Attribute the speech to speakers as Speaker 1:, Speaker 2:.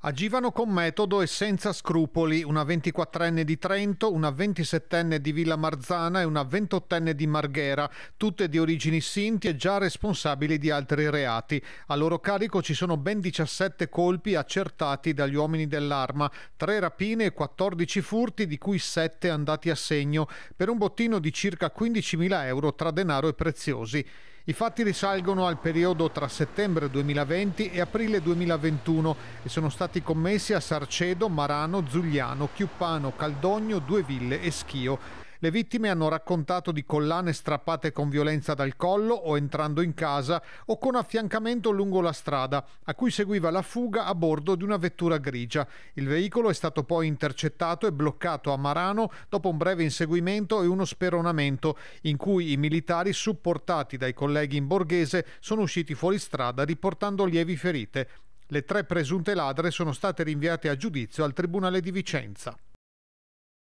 Speaker 1: Agivano con metodo e senza scrupoli una 24enne di Trento, una 27enne di Villa Marzana e una 28enne di Marghera, tutte di origini sinti e già responsabili di altri reati. A loro carico ci sono ben 17 colpi accertati dagli uomini dell'arma, 3 rapine e 14 furti, di cui 7 andati a segno, per un bottino di circa 15.000 euro tra denaro e preziosi. I fatti risalgono al periodo tra settembre 2020 e aprile 2021 e sono stati commessi a Sarcedo, Marano, Zugliano, Chiuppano, Caldogno, Due Ville e Schio. Le vittime hanno raccontato di collane strappate con violenza dal collo o entrando in casa o con affiancamento lungo la strada, a cui seguiva la fuga a bordo di una vettura grigia. Il veicolo è stato poi intercettato e bloccato a Marano dopo un breve inseguimento e uno speronamento in cui i militari supportati dai colleghi in borghese sono usciti fuori strada riportando lievi ferite. Le tre presunte ladre sono state rinviate a giudizio al Tribunale di Vicenza.